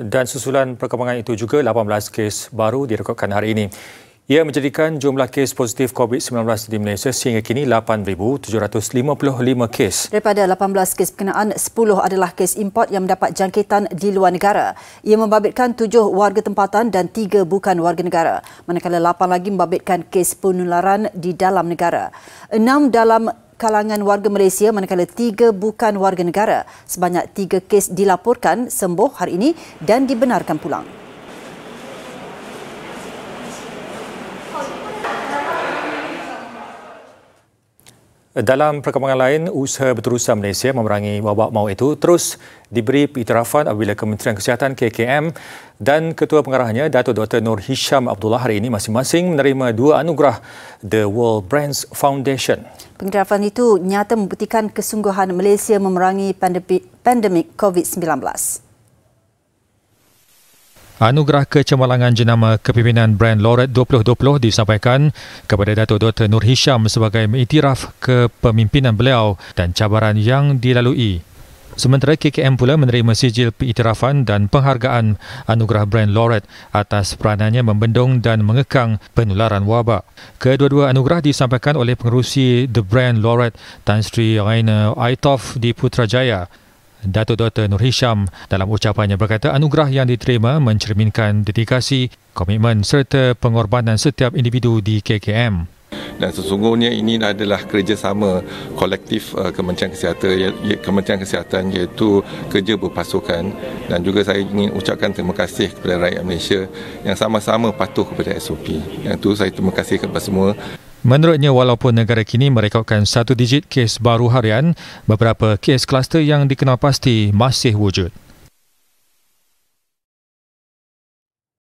Dan susulan perkembangan itu juga 18 kes baru direkodkan hari ini. Ia menjadikan jumlah kes positif COVID-19 di Malaysia sehingga kini 8,755 kes. Daripada 18 kes berkenaan, 10 adalah kes import yang mendapat jangkitan di luar negara. Ia membabitkan 7 warga tempatan dan 3 bukan warga negara. Manakala 8 lagi membabitkan kes penularan di dalam negara. 6 dalam kalangan warga Malaysia manakala tiga bukan warga negara. Sebanyak tiga kes dilaporkan sembuh hari ini dan dibenarkan pulang. Dalam perkembangan lain, usaha berterusan Malaysia memerangi wabak maut itu terus diberi pengiktirafan apabila Kementerian Kesihatan KKM dan ketua pengarahnya Dato' Dr. Nur Hisham Abdullah hari ini masing-masing menerima dua anugerah The World Brands Foundation. Pengiktirafan itu nyata membuktikan kesungguhan Malaysia memerangi pandemik, COVID-19. Anugerah kecemerlangan jenama kepimpinan brand Loret 2020 disampaikan kepada Dato' Dr. Nur Hisham sebagai mengiktiraf kepemimpinan beliau dan cabaran yang dilalui Sementara KKM pula menerima sijil iktirafan dan penghargaan anugerah brand Loret atas peranannya membendung dan mengekang penularan wabak. Kedua-dua anugerah disampaikan oleh pengerusi The Brand Loret Tan Sri Rainer Aitof di Putrajaya. Datuk Dr. Nur Hisham dalam ucapannya berkata anugerah yang diterima mencerminkan dedikasi, komitmen serta pengorbanan setiap individu di KKM dan sesungguhnya ini adalah kerjasama kolektif uh, Kementerian Kesihatan ya, Kementerian Kesihatan iaitu kerja berpasukan dan juga saya ingin ucapkan terima kasih kepada rakyat Malaysia yang sama-sama patuh kepada SOP. Yang itu saya terima kasih kepada semua. Menurutnya, walaupun negara kini merekodkan satu digit kes baru harian, beberapa kes kluster yang dikenal pasti masih wujud.